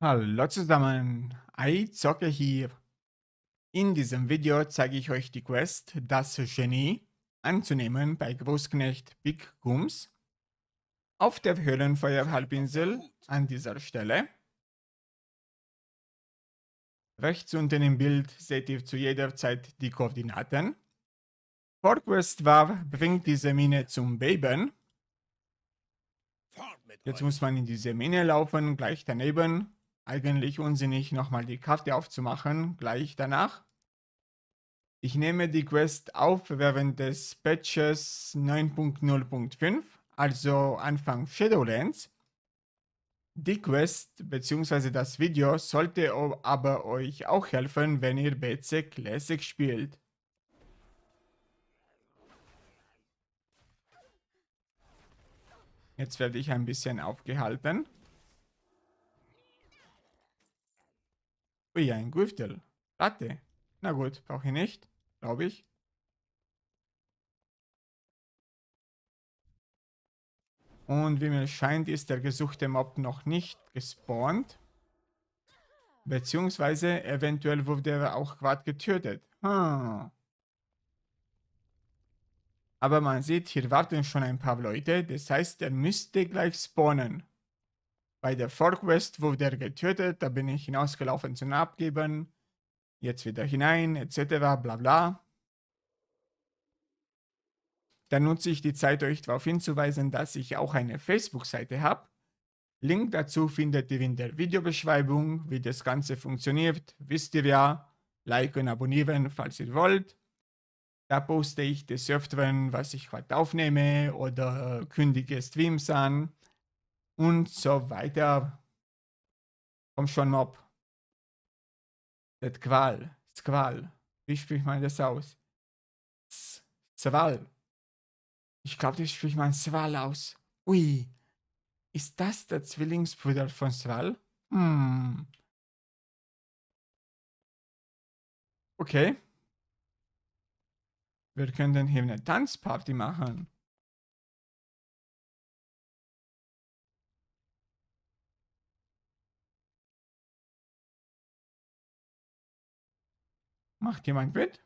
Hallo zusammen, iZocke hier. In diesem Video zeige ich euch die Quest Das Genie anzunehmen bei Großknecht Big Gums auf der Höhlenfeuerhalbinsel an dieser Stelle. Rechts unten im Bild seht ihr zu jeder Zeit die Koordinaten. Vorquest war, bringt diese Mine zum Beben. Jetzt muss man in diese Mine laufen, gleich daneben eigentlich unsinnig, nochmal die Karte aufzumachen, gleich danach. Ich nehme die Quest auf während des Patches 9.0.5, also Anfang Shadowlands. Die Quest bzw. das Video sollte aber euch auch helfen, wenn ihr BC Classic spielt. Jetzt werde ich ein bisschen aufgehalten. Wie ein Grüftel. Latte. Na gut, brauche ich nicht, glaube ich. Und wie mir scheint, ist der gesuchte Mob noch nicht gespawnt. Beziehungsweise eventuell wurde er auch gerade getötet. Hm. Aber man sieht, hier warten schon ein paar Leute. Das heißt, er müsste gleich spawnen. Bei der Forquest wurde er getötet, da bin ich hinausgelaufen zum Abgeben, jetzt wieder hinein, etc. bla bla. Dann nutze ich die Zeit, euch darauf hinzuweisen, dass ich auch eine Facebook-Seite habe. Link dazu findet ihr in der Videobeschreibung. Wie das Ganze funktioniert, wisst ihr ja. Liken, abonnieren, falls ihr wollt. Da poste ich des Öfteren, was ich heute aufnehme oder äh, kündige Streams an und so weiter. Komm schon, Mob. Das Qual. Squal. Wie spricht man das aus? Squal. Ich glaube, das spricht man Squal aus. Ui. Ist das der Zwillingsbruder von Squal? Hm. Okay. Wir könnten hier eine Tanzparty machen. Macht jemand mit?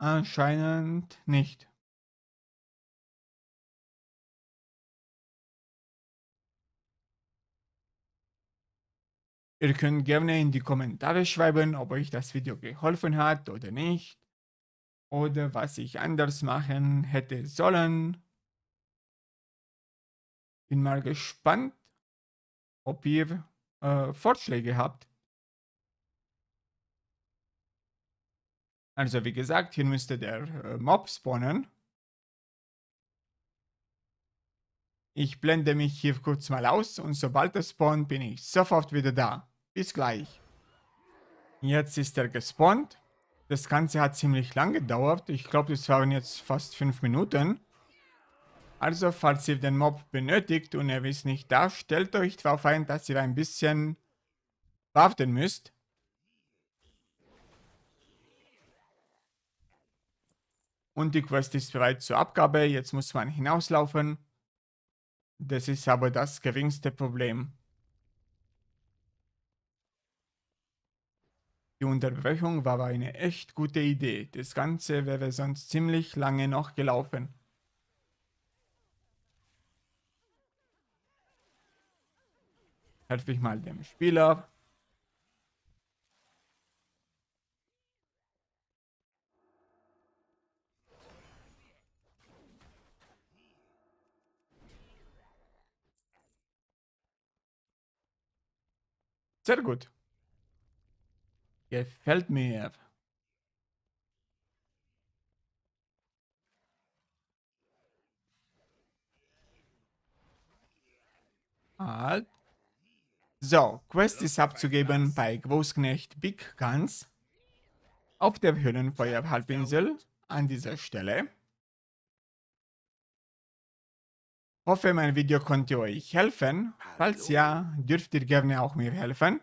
Anscheinend nicht. Ihr könnt gerne in die Kommentare schreiben, ob euch das Video geholfen hat oder nicht. Oder was ich anders machen hätte sollen. Bin mal gespannt, ob ihr äh, Vorschläge habt. Also wie gesagt, hier müsste der äh, Mob spawnen. Ich blende mich hier kurz mal aus und sobald er spawnt, bin ich sofort wieder da. Bis gleich. Jetzt ist er gespawnt. Das Ganze hat ziemlich lang gedauert. Ich glaube, das waren jetzt fast 5 Minuten. Also, falls ihr den Mob benötigt und er ist nicht da, stellt euch darauf ein, dass ihr ein bisschen warten müsst. Und die Quest ist bereit zur Abgabe. Jetzt muss man hinauslaufen. Das ist aber das geringste Problem. Die Unterbrechung war eine echt gute Idee. Das Ganze wäre sonst ziemlich lange noch gelaufen. Helfe ich mal dem Spieler. Sehr gut. Gefällt mir. Alt. So, Quest ist abzugeben bei Großknecht Big Guns auf der Höhlenfeuerhalbinsel an dieser Stelle. Hoffe, mein Video konnte euch helfen. Falls ja, dürft ihr gerne auch mir helfen,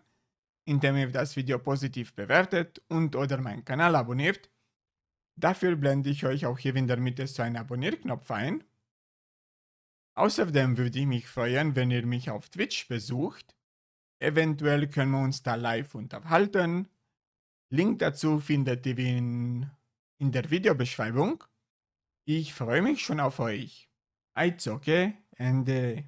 indem ihr das Video positiv bewertet und oder meinen Kanal abonniert. Dafür blende ich euch auch hier in der Mitte so einen Abonnierknopf ein. Außerdem würde ich mich freuen, wenn ihr mich auf Twitch besucht. Eventuell können wir uns da live unterhalten. Link dazu findet ihr in, in der Videobeschreibung. Ich freue mich schon auf euch. It's okay, and uh,